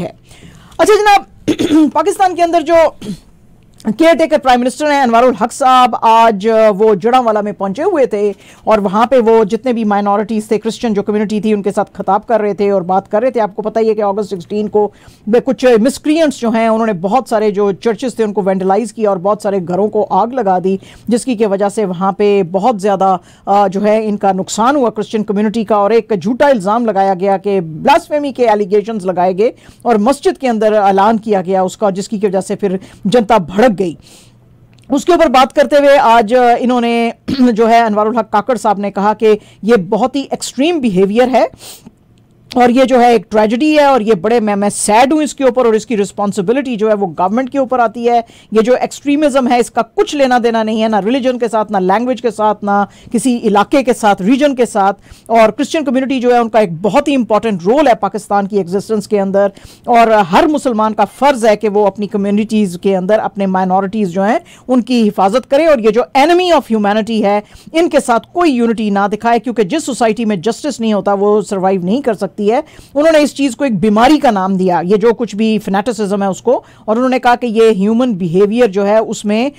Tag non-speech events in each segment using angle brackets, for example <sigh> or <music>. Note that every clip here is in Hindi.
है अच्छा जनाब <clears throat> पाकिस्तान के अंदर जो केयर टेकर प्राइम मिनिस्टर हैं अनवारुल हक साहब आज वो जड़ावाला में पहुंचे हुए थे और वहाँ पे वो जितने भी माइनॉरिटीज़ थे क्रिश्चियन जो कम्युनिटी थी उनके साथ खताब कर रहे थे और बात कर रहे थे आपको पता ही है कि अगस्त 16 को कुछ मिसक्रियंट्स जो हैं उन्होंने बहुत सारे जो चर्चेस थे उनको वेंडलाइज किया और बहुत सारे घरों को आग लगा दी जिसकी की वजह से वहाँ पर बहुत ज़्यादा जो है इनका नुकसान हुआ क्रिश्चन कम्युनिटी का और एक झूठा इल्ज़ाम लगाया गया कि ब्लास्फेमी के एलिगेशन लगाए गए और मस्जिद के अंदर ऐलान किया गया उसका जिसकी की वजह से फिर जनता भड़क लग गई उसके ऊपर बात करते हुए आज इन्होंने <clears throat> जो है अनवारुल हक काकड़ साहब ने कहा कि ये बहुत ही एक्सट्रीम बिहेवियर है और ये जो है एक ट्रेजिडी है और ये बड़े मैं मैं सैड हूँ इसके ऊपर और इसकी रिस्पॉन्सिबिलिटी जो है वो गवर्नमेंट के ऊपर आती है ये जो एक्सट्रीमिज्म है इसका कुछ लेना देना नहीं है ना रिलीजन के साथ ना लैंग्वेज के साथ ना किसी इलाके के साथ रीजन के साथ और क्रिश्चियन कम्युनिटी जो है उनका एक बहुत ही इंपॉर्टेंट रोल है पाकिस्तान की एग्जिस्टेंस के अंदर और हर मुसलमान का फ़र्ज़ है कि वो अपनी कम्युनिटीज़ के अंदर अपने माइनॉरिटीज़ जो हैं उनकी हिफाजत करे और ये जो एनमी ऑफ ह्यूमैनिटी है इनके साथ कोई यूनिटी ना दिखाए क्योंकि जिस सोसाइटी में जस्टिस नहीं होता वो सर्वाइव नहीं कर सकती जाती है उन्होंने इस चीज़ को एक बीमारी का नाम दिया ये जो कुछ भी फिनेटिसिज्म है उसको और उन्होंने कहा कि ये ह्यूमन बिहेवियर जो है उसमें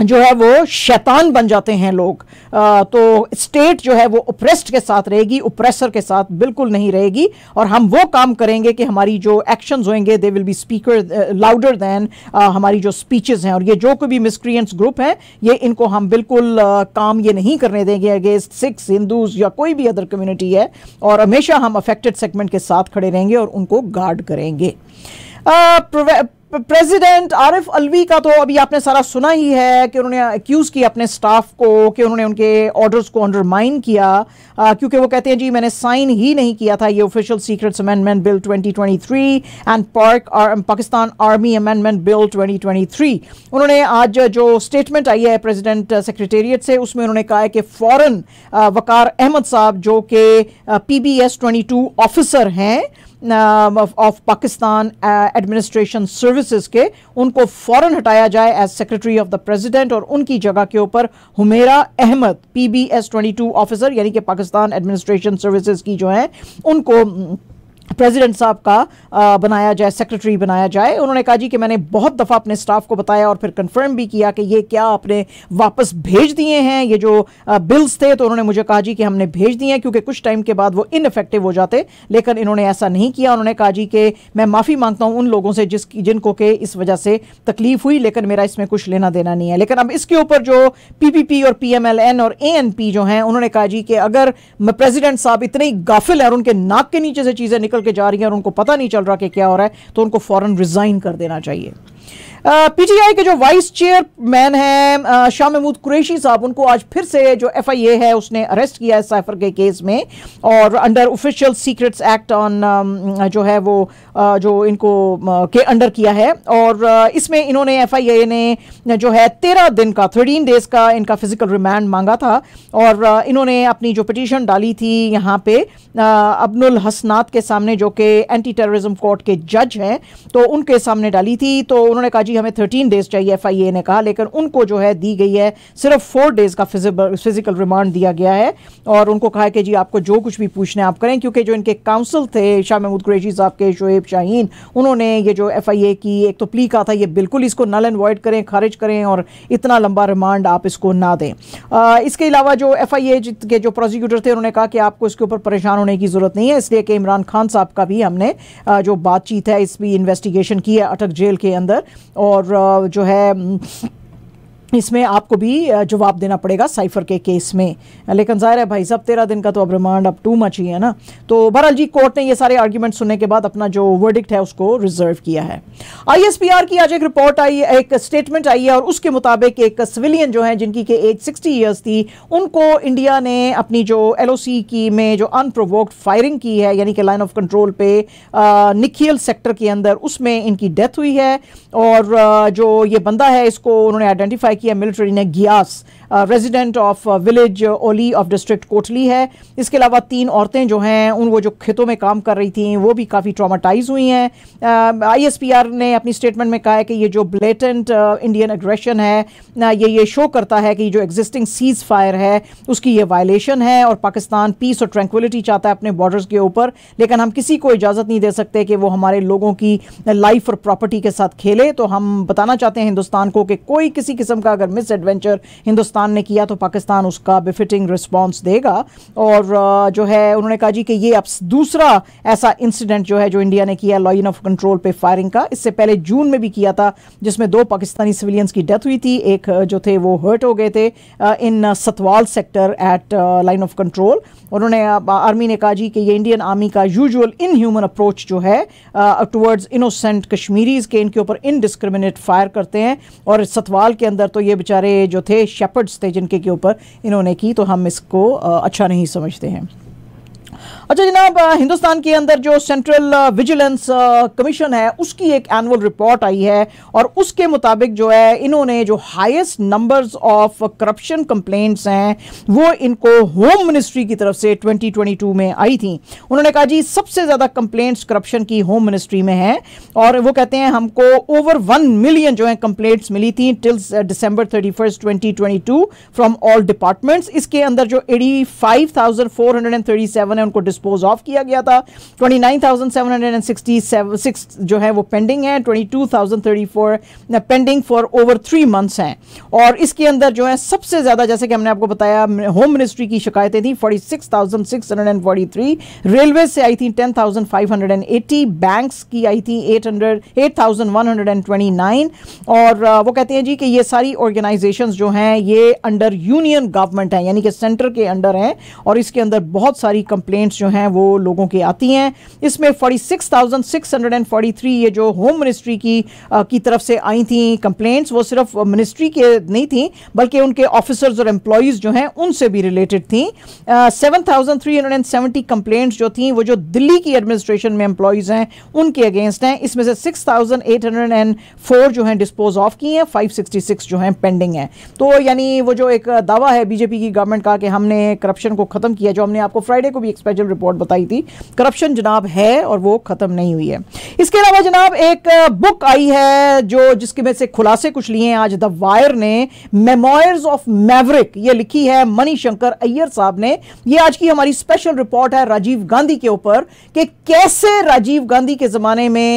जो है वो शैतान बन जाते हैं लोग आ, तो स्टेट जो है वो ओप्रेस्ड के साथ रहेगी ओप्रेसर के साथ बिल्कुल नहीं रहेगी और हम वो काम करेंगे कि हमारी जो एक्शंस होंगे they will be speaker louder than हमारी जो स्पीचेस हैं और ये जो कोई भी मिसक्रियंट्स ग्रुप हैं ये इनको हम बिल्कुल आ, काम ये नहीं करने देंगे अगेंस्ट सिक्स हिंदूज या कोई भी अदर कम्यूनिटी है और हमेशा हम अफेक्टेड सेगमेंट के साथ खड़े रहेंगे और उनको गार्ड करेंगे आ, प्रेसिडेंट आरिफ अलवी का तो अभी आपने सारा सुना ही है कि उन्होंने एक्यूज़ किया अपने स्टाफ को कि उन्होंने उनके ऑर्डर्स को अंडरमाइन किया क्योंकि वो कहते हैं जी मैंने साइन ही नहीं किया था ये official secrets amendment bill 2023 and park Pakistan army amendment bill 2023 उन्होंने आज जो स्टेटमेंट आई है प्रेजिडेंट सेक्रेटेरिएट से उसमें उन्होंने कहा है कि फॉरन वकार अहमद साहब जो कि पी बी ऑफिसर हैं ऑफ पाकिस्तान एडमिनिस्ट्रेशन सर्विसेज के उनको फौरन हटाया जाए as secretary of the president और उनकी जगह के ऊपर हुमेरा अहमद पीबीएस 22 ऑफिसर यानी कि पाकिस्तान एडमिनिस्ट्रेशन सर्विसेज की जो है उनको प्रेसिडेंट साहब का आ, बनाया जाए सेक्रेटरी बनाया जाए उन्होंने कहा जी कि मैंने बहुत दफ़ा अपने स्टाफ को बताया और फिर कंफर्म भी किया कि ये क्या आपने वापस भेज दिए हैं ये जो आ, बिल्स थे तो उन्होंने मुझे कहा जी कि हमने भेज दिए हैं क्योंकि कुछ टाइम के बाद वो इनफेक्टिव हो जाते लेकिन इन्होंने ऐसा नहीं किया उन्होंने कहा जी कि मैं माफ़ी मांगता हूँ उन लोगों से जिस जिनको के इस वजह से तकलीफ हुई लेकिन मेरा इसमें कुछ लेना देना नहीं है लेकिन अब इसके ऊपर जो पी और पी और ए जो हैं उन्होंने कहा जी कि अगर प्रेजिडेंट साहब इतने गाफिल हैं और उनके नाक के नीचे से चीज़ें निकल करके जा रही हैं और उनको पता नहीं चल रहा कि क्या हो रहा है तो उनको फ़ौरन रिज़ाइन कर देना चाहिए पीटीआई के जो वाइस चेयरमैन हैं शाह महमूद कुरैशी साहब उनको आज फिर से जो एफआईए है उसने अरेस्ट किया है साइफर के केस में और under official secrets act on जो है वो जो इनको के अंडर किया है और इसमें इन्होंने एफआईए ने जो है तेरह दिन का थर्टीन डेज का इनका फिजिकल रिमांड मांगा था और इन्होंने अपनी जो पिटिशन डाली थी यहाँ पे अब्दुल हसनाथ के सामने जो कि एंटी टेररिज्म कोर्ट के जज हैं तो उनके सामने डाली थी तो उन्होंने कहा जी हमें थर्टीन डेज चाहिए एफ ने कहा लेकिन उनको जो है दी गई है सिर्फ फोर डेज का फिजिकल रिमांड दिया गया है और उनको कहा कि जी आपको जो कुछ भी पूछना है आप करें क्योंकि जो इनके काउंसिल थे शाह महमूद कुरेशी साहब के शोएब शाहीन उन्होंने ये जो एफ की एक तो प्ली कहा था ये बिल्कुल इसको नल एंड वॉइड करें खारिज करें और इतना लंबा रिमांड आप इसको ना दें आ, इसके अलावा जो एफ के जो प्रोसिक्यूटर थे उन्होंने कहा कि आपको इसके ऊपर परेशान होने की ज़रूरत नहीं है इसलिए कि इमरान खान साहब का भी हमने जो बातचीत है इस भी इन्वेस्टिगेशन की है अटक जेल के अंदर और जो है इसमें आपको भी जवाब देना पड़ेगा साइफर के केस में लेकिन जाहिर है भाई सब तेरह दिन का तो अब रिमांड अब टू मच ही है ना तो बहरहाल जी कोर्ट ने ये सारे आर्ग्यूमेंट सुनने के बाद अपना जो वर्डिक्ट है उसको रिजर्व किया है आईएसपीआर की आज एक रिपोर्ट आई है एक स्टेटमेंट आई है और उसके मुताबिक एक सिविलियन जो है जिनकी के एज सिक्सटी ईयर्स थी उनको इंडिया ने अपनी जो एल की में जो अनप्रोवोक्ड फायरिंग की है यानी कि लाइन ऑफ कंट्रोल पे निखियल सेक्टर के अंदर उसमें इनकी डेथ हुई है और जो ये बंदा है इसको उन्होंने आइडेंटिफाई किया मिलिट्री ने Ghias resident of village Oli of district Kotli है इसके अलावा तीन औरतें जो हैं उन वो जो खेतों में काम कर रही थी वो भी काफ़ी ट्रामाटाइज हुई हैं आईएसपीआर ने अपनी स्टेटमेंट में कहा है कि ये जो ब्लेटेंट इंडियन एग्रेशन है ये ये शो करता है कि जो एग्जिस्टिंग सीज फायर है उसकी ये वायलेशन है और पाकिस्तान पीस और ट्रैंक्विलिटी चाहता है अपने बॉर्डर्स के ऊपर लेकिन हम किसी को इजाज़त नहीं दे सकते कि वो हमारे लोगों की लाइफ और प्रॉपर्टी के साथ खेले तो हम बताना चाहते हैं हिंदुस्तान को कि कोई किसी किस्म का का अगर मिस एडवेंचर हिंदुस्तान ने किया तो पाकिस्तान उसका बिफिटिंग रिस्पॉन्स देगा और जो है उन्होंने कहा जी कि ये अब दूसरा ऐसा इंसिडेंट जो है जो इंडिया ने किया लॉइन ऑफ कंट्रोल पे फायरिंग का इससे पहले जून में भी किया था जिसमें दो पाकिस्तानी सिविलियंस की डेथ हुई थी एक जो थे वो हर्ट हो गए थे in Satwal sector at line of control उन्होंने आर्मी ने कहा जी कि ये इंडियन आर्मी का यूजुअल इन अप्रोच जो है टुवर्ड्स इनोसेंट कश्मीरीज़ के इनके ऊपर इनडिस्क्रिमिनेट फायर करते हैं और सतवाल के अंदर तो ये बेचारे जो थे शेपर्ड्स थे जिनके के ऊपर इन्होंने की तो हम इसको अच्छा नहीं समझते हैं अच्छा जनाब हिंदुस्तान के अंदर जो सेंट्रल विजिलेंस कमीशन है उसकी एक एनुअल रिपोर्ट आई है और उसके मुताबिक जो है इन्होंने जो highest numbers of corruption complaints हैं वो इनको होम मिनिस्ट्री की तरफ से 2022 में आई थी उन्होंने कहा जी सबसे ज़्यादा कंप्लेंट्स करप्शन की होम मिनिस्ट्री में है और वो कहते हैं हमको ओवर वन मिलियन जो है कंप्लेंट्स मिली थी till December thirty first from all departments इसके अंदर जो एटी है उनको डिस्पोज ऑफ किया गया था ट्वेंटी जो है वो पेंडिंग है twenty pending for over three months हैं और इसके अंदर जो है सबसे ज़्यादा जैसे कि हमने आपको बताया होम मिनिस्ट्री की शिकायतें थी 46,643 रेलवे से आई थी 10,580 बैंक्स की आई थी 800 8,129 और वो कहते हैं जी कि ये सारी ऑर्गेनाइजेशन जो हैं ये अंडर यूनियन गवर्नमेंट है यानी कि सेंटर के अंडर हैं और इसके अंदर बहुत सारी कंप्लेंट्स जो हैं वो लोगों की आती हैं इसमें 46,643 ये जो होम मिनिस्ट्री की आ, की तरफ से आई थी कंप्लेंट्स वो सिर्फ मिनिस्ट्री के नहीं थी बल्कि उनके ऑफिसर्स और एम्प्लॉयज़ जो हैं उनसे भी रिलेटेड थी सेवन थाउजेंड कंप्लेंट्स जो थी वो जो दिल्ली की एडमिनिस्ट्रेशन में एम्प्लॉयज़ हैं उनके अगेंस्ट हैं इसमें से 6,804 जो हैं डिस्पोज ऑफ की हैं 566 जो हैं पेंडिंग हैं तो यानी वो जो एक दावा है बीजेपी की गवर्नमेंट का कि हमने करप्शन को ख़त्म किया जो हमने आपको फ्राइडे को भी एक स्पेशल रिपोर्ट बताई थी करप्शन जनाब है और वो ख़त्म नहीं हुई है इसके अलावा जनाब एक बुक आई है जो जिसके में से खुलासे कुछ लिए हैं आज द वायर ने मेमोयर्स ऑफ मैवरिक ये लिखी है मनी शंकर अय्यर साहब ने ये आज की हमारी स्पेशल रिपोर्ट है राजीव गांधी के ऊपर कि कैसे राजीव गांधी के ज़माने में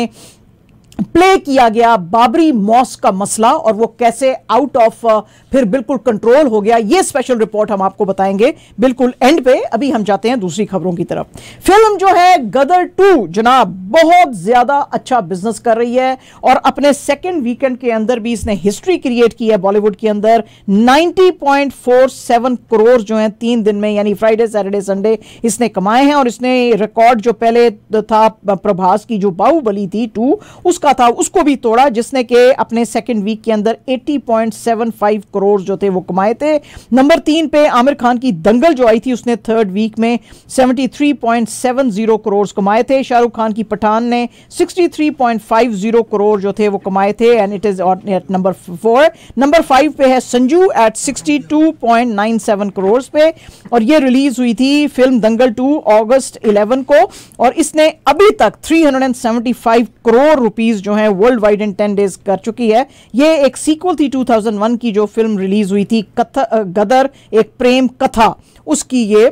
प्ले किया गया बाबरी मॉस का मसला और वो कैसे आउट ऑफ uh, फिर बिल्कुल कंट्रोल हो गया ये स्पेशल रिपोर्ट हम आपको बताएंगे बिल्कुल एंड पे अभी हम जाते हैं दूसरी खबरों की तरफ फिल्म जो है गदर टू जनाब बहुत ज्यादा अच्छा बिजनेस कर रही है और अपने सेकेंड वीकेंड के अंदर भी इसने हिस्ट्री क्रिएट की है बॉलीवुड के अंदर नाइनटी करोड़ जो है तीन दिन में यानी फ्राइडे सैटरडे संडे इसने कमाए हैं और इसने रिकॉर्ड जो पहले था प्रभास की जो बाहुबली थी टू उसका उसका था उसको भी तोड़ा जिसने के अपने सेकंड वीक के अंदर 80.75 करोड़ जो थे वो कमाए थे नंबर तीन पे आमिर खान की दंगल जो आई थी उसने थर्ड वीक में 73.70 करोड़ कमाए थे शाहरुख खान की पठान ने 63.50 करोड़ जो थे वो कमाए थे and it is at number four number five पे है संजू एट 62.97 करोड़ पे और ये रिलीज हुई थी फिल्म दंगल टू अगस्त 11 को और इसने अभी तक 375 करोड़ रुपीज रिलीज जो है world wide in ten days कर चुकी है ये एक सीक्वल थी 2001 की जो फिल्म रिलीज हुई थी गदर एक प्रेम कथा उसकी ये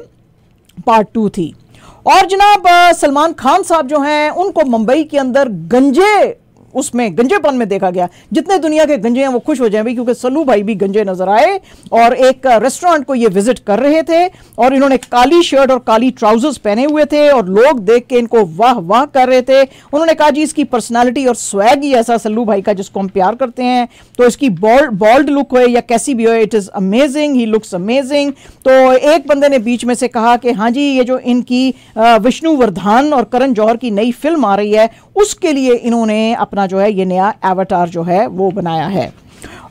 पार्ट टू थी और जनाब सलमान खान साहब जो हैं उनको मुंबई के अंदर गंजे उसमें गंजेपन में देखा गया जितने दुनिया के गंजे हैं वो खुश हो जाए भाई क्योंकि सलू भाई भी गंजे नजर आए और एक रेस्टोरेंट को ये विजिट कर रहे थे और इन्होंने काली शर्ट और काली ट्राउजर्स पहने हुए थे और लोग देख के इनको वाह वाह कर रहे थे उन्होंने कहा जी इसकी पर्सनैलिटी और स्वैग ही ऐसा सल्लू भाई का जिसको हम प्यार करते हैं तो इसकी बॉल्ड बॉल्ड लुक हो या कैसी भी हो इट इज़ अमेजिंग ही लुक्स अमेजिंग तो एक बंदे ने बीच में से कहा कि हाँ जी ये जो इनकी विष्णु वर्धान और करण जौहर की नई फिल्म आ रही है उसके लिए इन्होंने अपना अपना जो है ये नया एवटार जो है वो बनाया है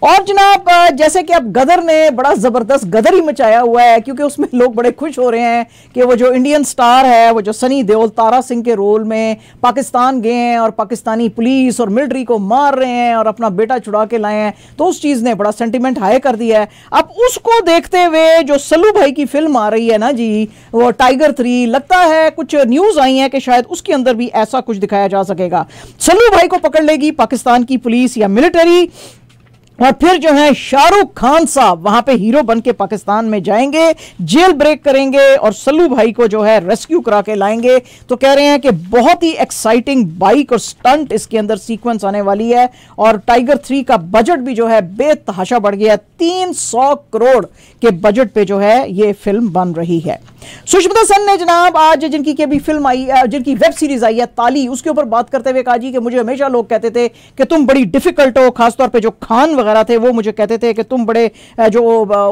और जनाब जैसे कि अब गदर ने बड़ा ज़बरदस्त गदर ही मचाया हुआ है क्योंकि उसमें लोग बड़े खुश हो रहे हैं कि वो जो इंडियन स्टार है वो जो सनी देओल तारा सिंह के रोल में पाकिस्तान गए हैं और पाकिस्तानी पुलिस और मिलिट्री को मार रहे हैं और अपना बेटा छुड़ा के लाए हैं तो उस चीज़ ने बड़ा सेंटिमेंट हाई कर दिया है अब उसको देखते हुए जो सल्लू भाई की फिल्म आ रही है ना जी वो टाइगर थ्री लगता है कुछ न्यूज़ आई है कि शायद उसके अंदर भी ऐसा कुछ दिखाया जा सकेगा सल्लू भाई को पकड़ लेगी पाकिस्तान की पुलिस या मिलिटरी और फिर जो है शाहरुख खान साहब वहां पे हीरो बन के पाकिस्तान में जाएंगे जेल ब्रेक करेंगे और सल्लू भाई को जो है रेस्क्यू करा के लाएंगे तो कह रहे हैं कि बहुत ही एक्साइटिंग बाइक और स्टंट इसके अंदर सीक्वेंस आने वाली है और टाइगर थ्री का बजट भी जो है बेतहाशा बढ़ गया तीन सौ करोड़ के बजट पे जो है ये फिल्म बन रही है सुष्मिता सेन ने जनाब आज जिनकी के भी फिल्म आई जिनकी वेब सीरीज आई है ताली उसके ऊपर बात करते हुए कहा जी कि मुझे हमेशा लोग कहते थे कि तुम बड़ी डिफिकल्ट हो खासतौर पे जो खान वगैरह थे वो मुझे कहते थे कि तुम बड़े जो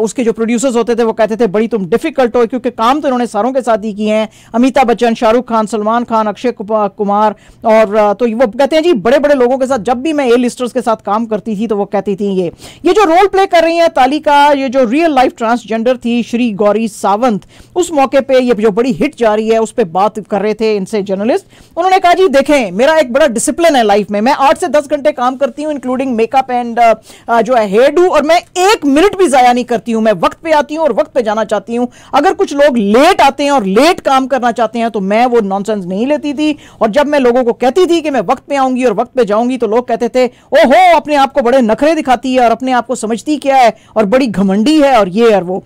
उसके जो प्रोड्यूसर्स होते थे वो कहते थे बड़ी तुम डिफिकल्ट हो क्योंकि काम तो इन्होंने सारों के साथ ही किए हैं अमिताभ बच्चन शाहरुख खान सलमान खान अक्षय कुमार और तो वो कहते हैं जी बड़े बड़े लोगों के साथ जब भी मैं ए लिस्टर्स के साथ काम करती थी तो वो कहती थी ये ये जो रोल प्ले कर रही है ताली का ये जो रियल लाइफ ट्रांसजेंडर थी श्री गौरी सावंत उस मौके पे ये जो बड़ी हिट जा रही है उस पर बात कर रहे थे इनसे जर्नलिस्ट उन्होंने कहा जी देखें मेरा एक बड़ा डिसिप्लिन है लाइफ में मैं आठ से दस घंटे काम करती हूँ इंक्लूडिंग मेकअप एंड जो है हेयर डू और मैं एक मिनट भी ज़ाया नहीं करती हूँ मैं वक्त पे आती हूँ और वक्त पे जाना चाहती हूँ अगर कुछ लोग लेट आते हैं और लेट काम करना चाहते हैं तो मैं वो नॉनसेंस नहीं लेती थी और जब मैं लोगों को कहती थी कि मैं वक्त पे आऊंगी और वक्त पे जाऊंगी तो लोग कहते थे ओहो अपने आप को बड़े नखरे दिखाती है और अपने आप को समझती क्या है और बड़ी घमंडी है और ये और वो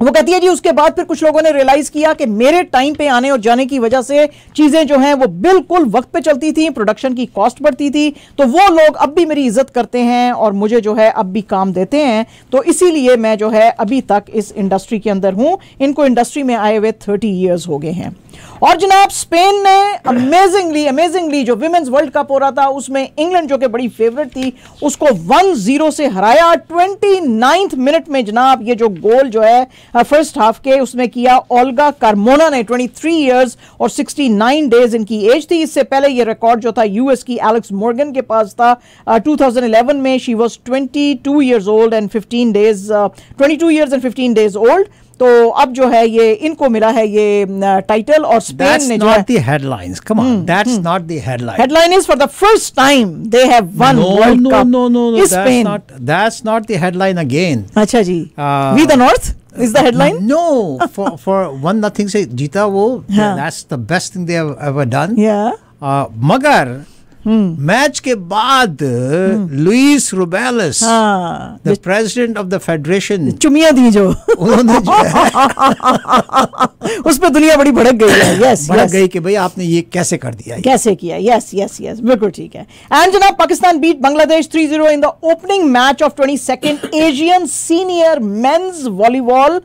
वो कहती है जी उसके बाद फिर कुछ लोगों ने रियलाइज किया कि मेरे टाइम पे आने और जाने की वजह से चीजें जो हैं वो बिल्कुल वक्त पे चलती थी प्रोडक्शन की कॉस्ट बढ़ती थी तो वो लोग अब भी मेरी इज्जत करते हैं और मुझे जो है अब भी काम देते हैं तो इसीलिए मैं जो है अभी तक इस इंडस्ट्री के अंदर हूं इनको इंडस्ट्री में आए हुए थर्टी ईयर्स हो गए हैं और जनाब स्पेन ने अमेजिंगली अमेजिंगली जो विमेंस वर्ल्ड कप हो रहा था उसमें इंग्लैंड जो कि बड़ी फेवरेट थी उसको 1-0 से हराया ट्वेंटी मिनट में जनाब ये जो गोल जो है फर्स्ट हाफ के उसमें किया ओल्गा कार्मोना ने 23 इयर्स और 69 डेज इनकी एज थी इससे पहले ये रिकॉर्ड जो था यूएस की एलेक्स मोर्गन के पास था uh, में she was twenty two years old and fifteen days twenty two years and fifteen days old तो अब जो है ये इनको मिला है ये टाइटल और स्पेन ने जो है headlines come on that's not the headline headline is for the first time they have won world cup no no no that's not that's not the headline again अच्छा जी वी द नॉर्थ मगर मैच के बाद Luis Rubiales the president of the federation चुमिया दी जो उन्होंने <laughs> उस पर दुनिया बड़ी भड़क गई है यस भड़क गई कि भाई आपने ये कैसे कर दिया कैसे किया यस यस यस बिल्कुल ठीक है एंड जनाब Pakistan beat Bangladesh 3-0 in the opening match of 22nd Asian senior men's volleyball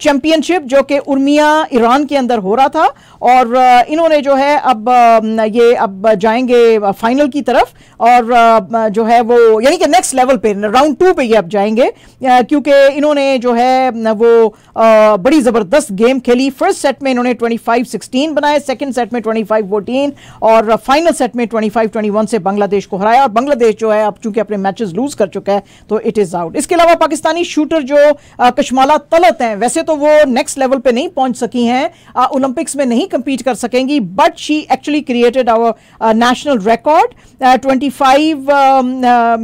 championship जो कि उर्मिया ईरान के अंदर हो रहा था और uh, इन्होंने जो है अब um, ये अब जाएंगे uh, फाइनल की तरफ और uh, uh, जो है वो यानी कि नेक्स्ट लेवल पे राउंड टू पे ये अब जाएंगे uh, क्योंकि इन्होंने जो है वो बड़ी ज़बरदस्त गेम खेली फर्स्ट सेट में इन्होंने 25-16 बनाए सेकंड सेट में 25-14 और फाइनल सेट में 25-21 से बांग्लादेश को हराया और बांग्लादेश जो है अब चूंकि अपने मैचेस लूज कर चुका है तो इट इज़ आउट इसके अलावा पाकिस्तानी शूटर जो कशमाला तलत हैं वैसे तो वो नेक्स्ट लेवल पर नहीं पहुंच सकी हैं ओलंपिक्स में नहीं कंपीट कर सकेंगी but she actually created our national record record five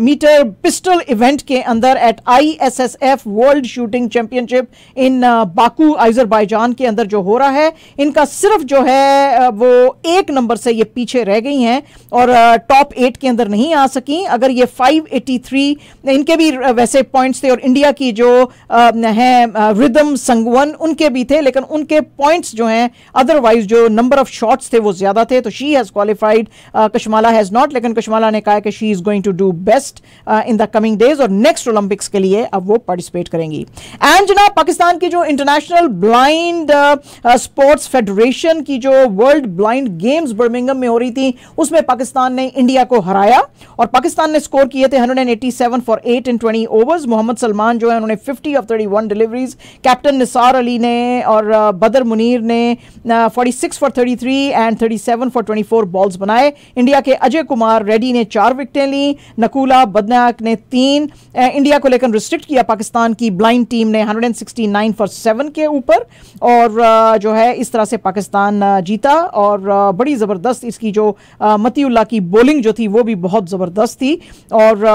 metre pistol event के अंदर at ISSF world shooting championship in Baku Azerbaijan के अंदर जो हो रहा है इनका सिर्फ जो है uh, वो एक नंबर से ये पीछे रह गई हैं और टॉप uh, एट के अंदर नहीं आ सकी अगर ये 583 इनके भी uh, वैसे पॉइंट्स थे और इंडिया की जो है रिदम संगवन उनके भी थे लेकिन उनके पॉइंट्स जो हैं अदरवाइज जो नंबर ऑफ शॉट्स थे वो ज़्यादा थे तो she has qualified Kashmala has not लेकिन कुशमाला ने कहा कि she is going to do best in the coming days और नेक्स्ट ओलंपिक्स के लिए अब वो पार्टिसिपेट करेंगी एंड जना पाकिस्तान की जो इंटरनेशनल ब्लाइंड स्पोर्ट्स फेडरेशन की जो वर्ल्ड ब्लाइंड गेम्स बर्मिंगम में हो रही थी उसमें पाकिस्तान ने इंडिया को हराया और पाकिस्तान ने स्कोर किए थे hundred and eighty seven for eight in twenty overs Mohammad Salman जो है उन्होंने fifty of thirty one deliveries captain Nisar Ali ने और बदर uh, मुनीर ने forty six for thirty three and thirty seven for twenty four balls बनाए इंडिया के अजय कुमार रेड्डी ने चार विकटें ली नकूला बदनाक ने तीन इंडिया को लेकर रिस्ट्रिक्ट किया पाकिस्तान की ब्लाइंड टीम ने 169 फॉर सेवन के ऊपर और जो है इस तरह से पाकिस्तान जीता और बड़ी ज़बरदस्त इसकी जो मतीउल्ला की बॉलिंग जो थी वो भी बहुत ज़बरदस्त थी और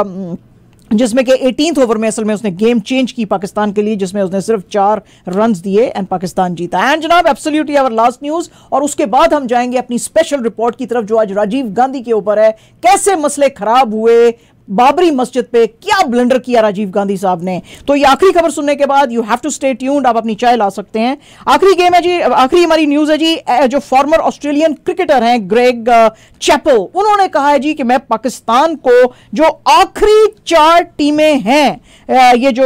जिसमें कि एटीन ओवर में असल में उसने गेम चेंज की पाकिस्तान के लिए जिसमें उसने सिर्फ चार रन दिए एंड पाकिस्तान जीता एंड जनाब एब्सोल्युटली आवर लास्ट न्यूज और उसके बाद हम जाएंगे अपनी स्पेशल रिपोर्ट की तरफ जो आज राजीव गांधी के ऊपर है कैसे मसले खराब हुए बाबरी मस्जिद पे क्या ब्लंडर किया राजीव गांधी साहब ने तो ये आखिरी खबर सुनने के बाद you have to stay tuned आप अपनी चाय ला सकते हैं आखिरी गेम है जी आखिरी हमारी न्यूज है जी जो फॉर्मर ऑस्ट्रेलियन क्रिकेटर हैं ग्रेग चैपल uh, उन्होंने कहा है जी कि मैं पाकिस्तान को जो आखिरी चार टीमें हैं ये जो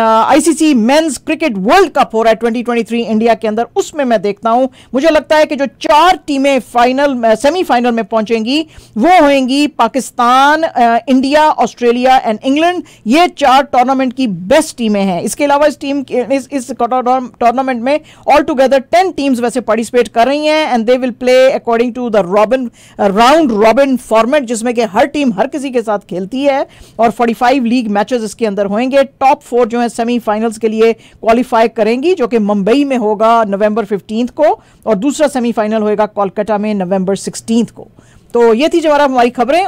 ICC men's cricket world cup हो रहा है ट्वेंटी इंडिया के अंदर उसमें मैं देखता हूं मुझे लगता है कि जो चार टीमें फाइनल सेमीफाइनल में पहुंचेंगी वो होंगी Pakistan India India Australia and England ये चार टूर्नामेंट की बेस्ट टीमें हैं इसके अलावा इस टीम इस इस टूर्नामेंट में ऑल टुगेदर टेन टीम्स वैसे पार्टिसिपेट कर रही हैं and they will play according to the robin round robin format जिसमें कि हर टीम हर किसी के साथ खेलती है और फोर्टी लीग मैचेस इसके अंदर होंगे टॉप फोर जो है सेमीफाइनल्स के लिए क्वालिफाई करेंगी जो कि मुंबई में होगा नवंबर 15 को और दूसरा सेमीफाइनल होगा कोलकाता में नवंबर 16 को तो ये थी जो हमारी खबरें